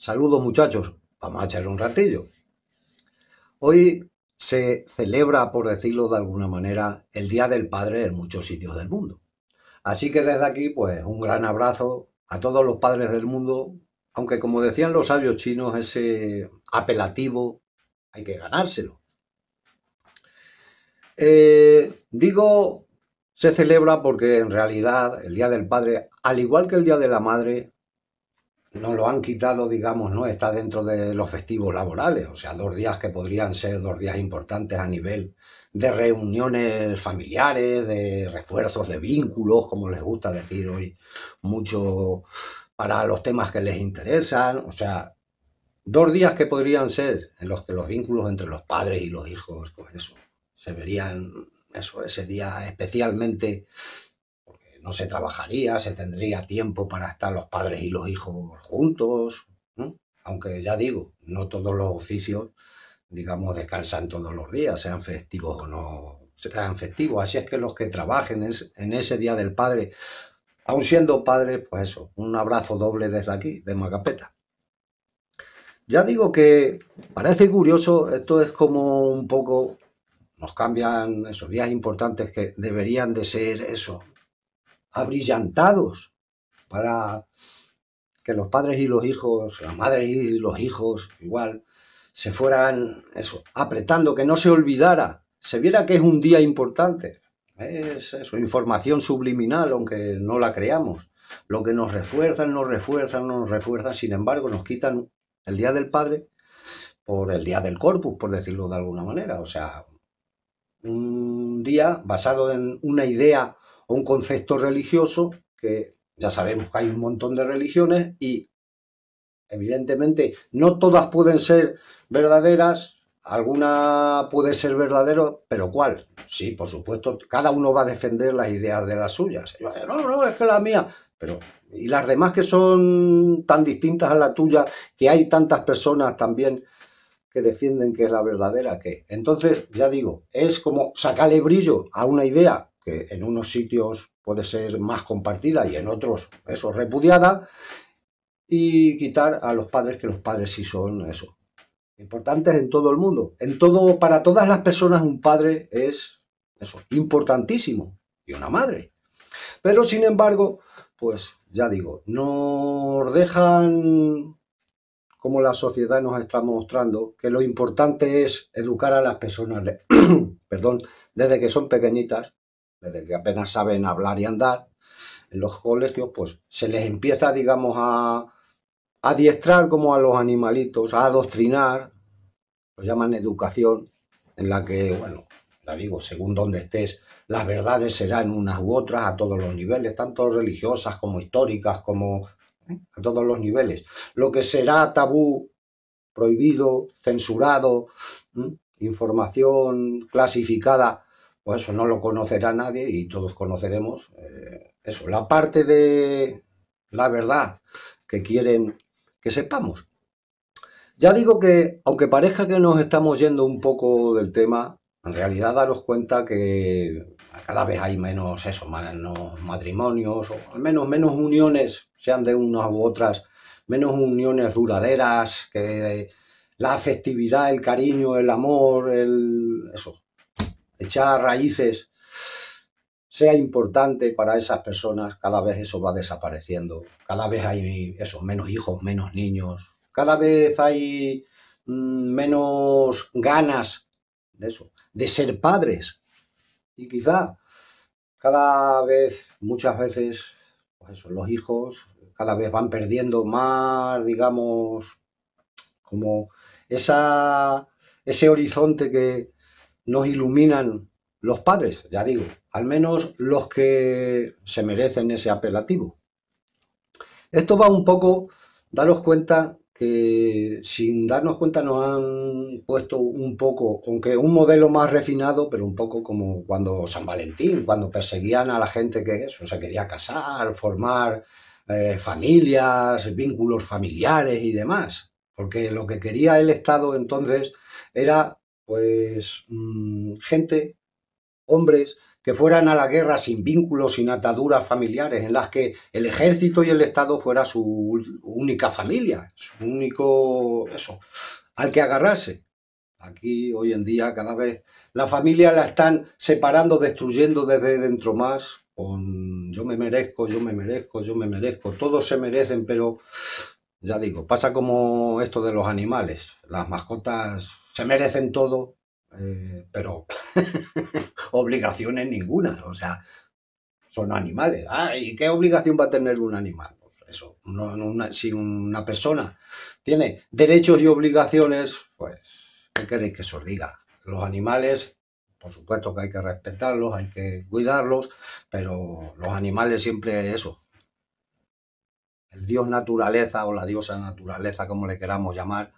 Saludos muchachos, vamos a echar un ratillo. Hoy se celebra, por decirlo de alguna manera, el Día del Padre en muchos sitios del mundo. Así que desde aquí, pues un gran abrazo a todos los padres del mundo, aunque como decían los sabios chinos, ese apelativo hay que ganárselo. Eh, digo, se celebra porque en realidad el Día del Padre, al igual que el Día de la Madre, no lo han quitado, digamos, no está dentro de los festivos laborales, o sea, dos días que podrían ser dos días importantes a nivel de reuniones familiares, de refuerzos de vínculos, como les gusta decir hoy mucho para los temas que les interesan, o sea, dos días que podrían ser en los que los vínculos entre los padres y los hijos, pues eso, se verían, eso, ese día especialmente no se trabajaría, se tendría tiempo para estar los padres y los hijos juntos, aunque ya digo, no todos los oficios, digamos, descansan todos los días, sean festivos o no sean festivos, así es que los que trabajen en ese Día del Padre, aun siendo padres, pues eso, un abrazo doble desde aquí, de Macapeta. Ya digo que parece curioso, esto es como un poco, nos cambian esos días importantes que deberían de ser eso, abrillantados para que los padres y los hijos, las madres y los hijos igual, se fueran eso, apretando, que no se olvidara, se viera que es un día importante. Es información subliminal, aunque no la creamos. Lo que nos refuerzan, nos refuerzan, nos refuerzan, sin embargo, nos quitan el Día del Padre por el Día del Corpus, por decirlo de alguna manera. O sea, un día basado en una idea o un concepto religioso, que ya sabemos que hay un montón de religiones y evidentemente no todas pueden ser verdaderas, alguna puede ser verdadero, pero ¿cuál? Sí, por supuesto, cada uno va a defender las ideas de las suyas. No, no, es que la mía. Pero, y las demás que son tan distintas a la tuya, que hay tantas personas también que defienden que es la verdadera que. Entonces, ya digo, es como sacarle brillo a una idea que en unos sitios puede ser más compartida y en otros eso repudiada y quitar a los padres que los padres sí son eso. Importantes en todo el mundo, en todo para todas las personas un padre es eso, importantísimo y una madre. Pero sin embargo, pues ya digo, nos dejan como la sociedad nos está mostrando que lo importante es educar a las personas, perdón, desde que son pequeñitas, desde que apenas saben hablar y andar, en los colegios, pues se les empieza, digamos, a, adiestrar como a los animalitos, a adoctrinar, lo llaman educación, en la que, bueno, la digo, según donde estés, las verdades serán unas u otras a todos los niveles, tanto religiosas como históricas, como a todos los niveles. Lo que será tabú, prohibido, censurado, información clasificada, pues eso no lo conocerá nadie y todos conoceremos eh, eso, la parte de la verdad que quieren que sepamos. Ya digo que, aunque parezca que nos estamos yendo un poco del tema, en realidad daros cuenta que cada vez hay menos eso, menos matrimonios, o al menos menos uniones, sean de unas u otras, menos uniones duraderas, que la afectividad, el cariño, el amor, el eso, echar raíces sea importante para esas personas, cada vez eso va desapareciendo, cada vez hay eso, menos hijos, menos niños, cada vez hay mm, menos ganas de eso de ser padres. Y quizá cada vez, muchas veces, pues los hijos cada vez van perdiendo más, digamos, como esa, ese horizonte que nos iluminan los padres, ya digo, al menos los que se merecen ese apelativo. Esto va un poco, daros cuenta que sin darnos cuenta nos han puesto un poco, aunque un modelo más refinado, pero un poco como cuando San Valentín, cuando perseguían a la gente que eso, se quería casar, formar eh, familias, vínculos familiares y demás. Porque lo que quería el Estado entonces era, pues, mm, gente, hombres, que fueran a la guerra sin vínculos, sin ataduras familiares, en las que el ejército y el Estado fuera su única familia, su único eso, al que agarrarse. Aquí hoy en día cada vez la familia la están separando, destruyendo desde dentro más, con yo me merezco, yo me merezco, yo me merezco, todos se merecen, pero ya digo, pasa como esto de los animales, las mascotas se merecen todo eh, pero obligaciones ninguna, o sea, son animales. Ah, ¿Y qué obligación va a tener un animal? Pues eso, si una persona tiene derechos y obligaciones, pues, ¿qué queréis que os diga? Los animales, por supuesto que hay que respetarlos, hay que cuidarlos, pero los animales siempre eso. El dios naturaleza o la diosa naturaleza, como le queramos llamar,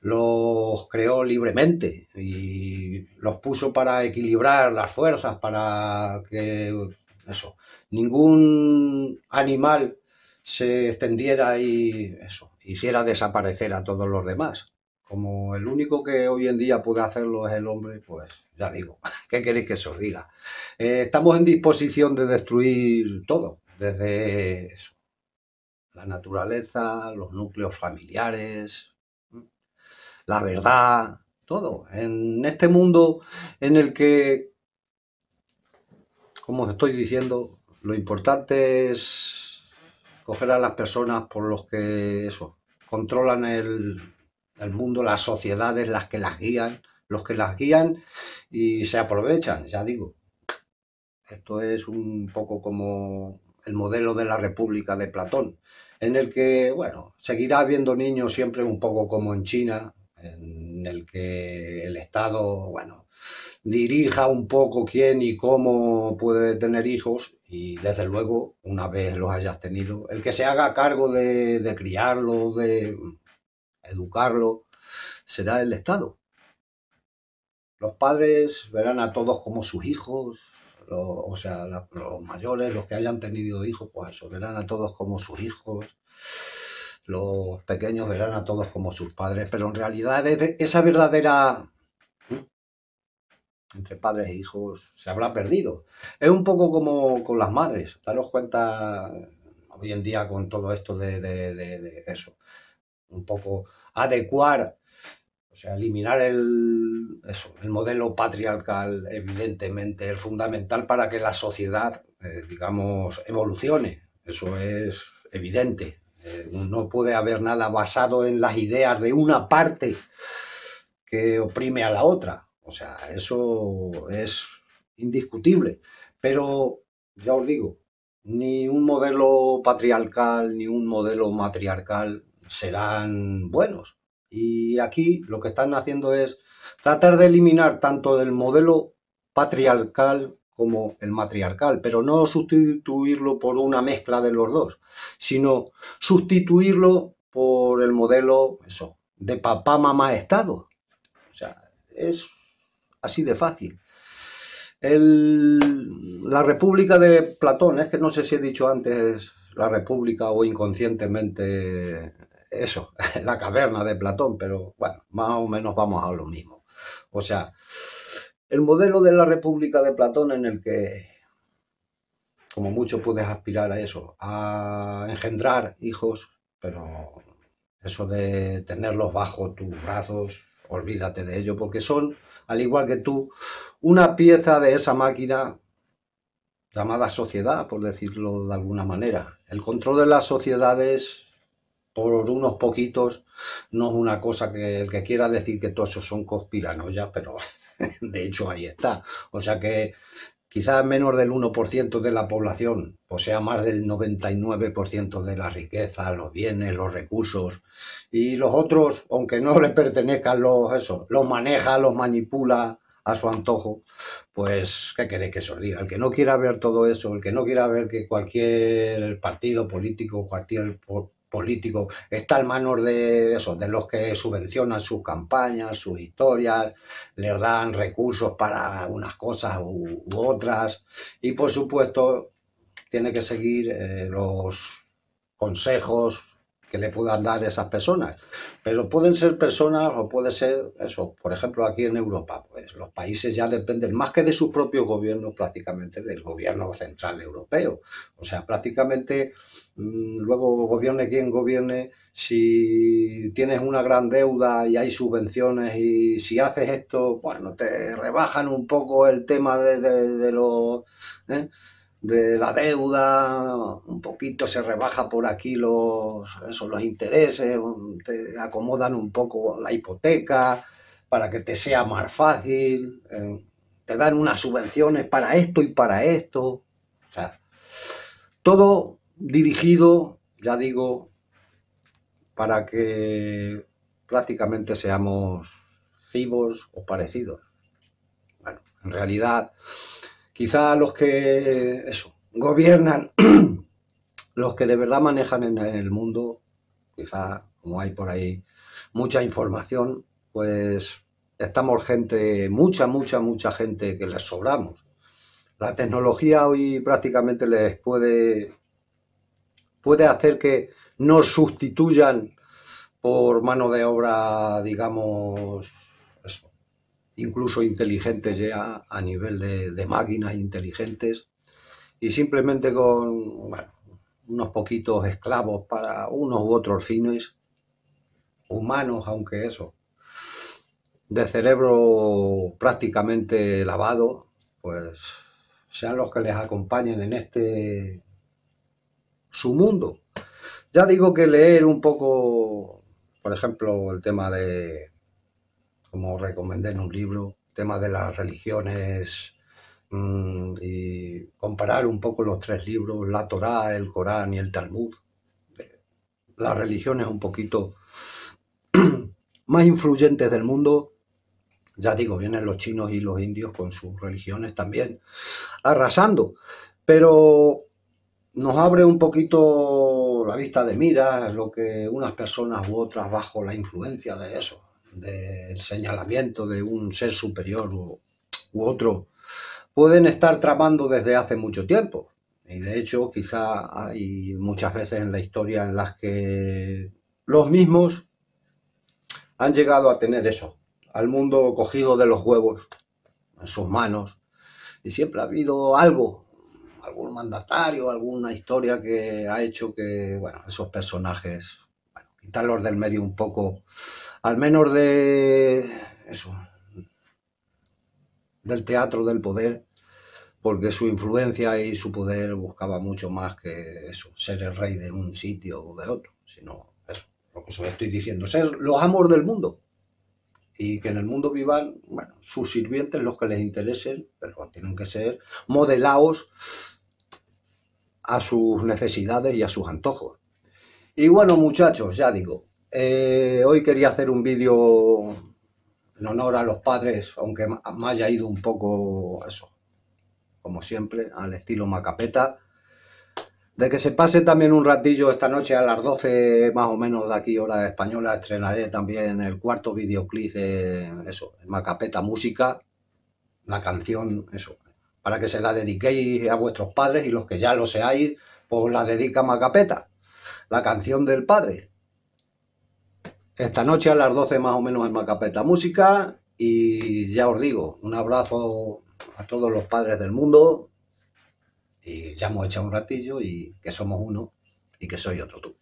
los creó libremente y los puso para equilibrar las fuerzas, para que eso, ningún animal se extendiera y eso, hiciera desaparecer a todos los demás. Como el único que hoy en día puede hacerlo es el hombre, pues ya digo, ¿qué queréis que os diga? Eh, estamos en disposición de destruir todo, desde eso, la naturaleza, los núcleos familiares, la verdad, todo. En este mundo en el que, como os estoy diciendo, lo importante es coger a las personas por los que eso, controlan el, el mundo, las sociedades, las que las guían, los que las guían y se aprovechan, ya digo. Esto es un poco como el modelo de la República de Platón, en el que, bueno, seguirá habiendo niños siempre un poco como en China, en el que el Estado, bueno, dirija un poco quién y cómo puede tener hijos y desde luego, una vez los hayas tenido, el que se haga cargo de, de criarlo, de educarlo, será el Estado. Los padres verán a todos como sus hijos, o sea, los mayores, los que hayan tenido hijos, pues eso, verán a todos como sus hijos los pequeños verán a todos como sus padres, pero en realidad esa verdadera ¿eh? entre padres e hijos se habrá perdido. Es un poco como con las madres, daros cuenta hoy en día con todo esto de, eso, un poco adecuar, o sea, eliminar el, modelo patriarcal, evidentemente, es fundamental para que la sociedad, eh, digamos, evolucione. Eso es evidente, eh, no puede haber nada basado en las ideas de una parte que oprime a la otra. O sea, eso es indiscutible. Pero ya os digo, ni un modelo patriarcal ni un modelo matriarcal serán buenos. Y aquí lo que están haciendo es tratar de eliminar tanto del modelo patriarcal como el matriarcal, pero no sustituirlo por una mezcla de los dos, sino sustituirlo por el modelo eso, de papá, mamá, Estado. O sea, es así de fácil. la República de Platón, es que no sé si he dicho antes la República o inconscientemente eso, la caverna de Platón, pero bueno, más o menos vamos a lo mismo. O sea, el modelo de la República de Platón en el que, como mucho, puedes aspirar a eso, a engendrar hijos, pero eso de tenerlos bajo tus brazos, olvídate de ello, porque son, al igual que tú, una pieza de esa máquina llamada sociedad, por decirlo de alguna manera. El control de las sociedades por unos poquitos no es una cosa que el que quiera decir que todos son conspiranoias, pero de hecho ahí está. O sea que quizás menos del 1% de la población o sea, más del 99% de la riqueza, los bienes, los recursos, y los otros, aunque no le pertenezcan, los, eso, los maneja, los manipula a su antojo, pues, ¿qué queréis que se os diga? El que no quiera ver todo eso, el que no quiera ver que cualquier partido político, cualquier político está en manos de esos, de los que subvencionan sus campañas, sus historias, les dan recursos para unas cosas u, otras y por supuesto tiene que seguir eh, los consejos que le puedan dar esas personas. Pero pueden ser personas o puede ser eso, por ejemplo, aquí en Europa, pues los países ya dependen más que de sus propios gobiernos, prácticamente del gobierno central europeo. O sea, prácticamente mm, luego gobierne quien gobierne, si tienes una gran deuda y hay subvenciones y si haces esto, bueno, te rebajan un poco el tema de, de, los... ¿eh? de la deuda, un poquito se rebaja por aquí los, los intereses, te acomodan un poco la hipoteca para que te sea más fácil, te dan unas subvenciones para esto y para esto, o sea, todo dirigido, ya digo, para que prácticamente seamos cibos o parecidos. Bueno, en realidad Quizá los que eso, gobiernan, los que de verdad manejan en el mundo, quizá como hay por ahí mucha información, pues estamos gente, mucha, mucha, mucha gente que les sobramos. La tecnología hoy prácticamente les puede, puede hacer que nos sustituyan por mano de obra, digamos, incluso inteligentes ya a nivel de, máquinas inteligentes, y simplemente con unos poquitos esclavos para unos u otros fines, humanos, aunque eso, de cerebro prácticamente lavado, pues sean los que les acompañen en este su mundo. Ya digo que leer un poco, por ejemplo, el tema de como recomendé en un libro, tema de las religiones mm, y comparar un poco los tres libros, la Torá, el Corán y el Talmud. Eh, las religiones un poquito más influyentes del mundo. Ya digo, vienen los chinos y los indios con sus religiones también arrasando. Pero nos abre un poquito la vista de miras lo que unas personas u otras bajo la influencia de eso del señalamiento de un ser superior u, otro, pueden estar tramando desde hace mucho tiempo. Y de hecho, quizá hay muchas veces en la historia en las que los mismos han llegado a tener eso, al mundo cogido de los huevos, en sus manos. Y siempre ha habido algo, algún mandatario, alguna historia que ha hecho que, esos personajes talor del medio un poco, al menos de eso, del teatro, del poder, porque su influencia y su poder buscaba mucho más que eso, ser el rey de un sitio o de otro, sino eso, lo que os estoy diciendo, ser los amos del mundo. Y que en el mundo vivan, bueno, sus sirvientes, los que les interesen, pero tienen que ser modelados a sus necesidades y a sus antojos. Y bueno, muchachos, ya digo, eh, hoy quería hacer un vídeo en honor a los padres, aunque me haya ido un poco eso, como siempre, al estilo macapeta. De que se pase también un ratillo esta noche a las 12 más o menos de aquí, hora de española, estrenaré también el cuarto videoclip de eso, Macapeta Música, la canción, eso, para que se la dediquéis a vuestros padres y los que ya lo seáis, pues la dedica Macapeta la canción del padre. Esta noche a las 12 más o menos en Macapeta Música y ya os digo, un abrazo a todos los padres del mundo y ya hemos echado un ratillo y que somos uno y que soy otro tú.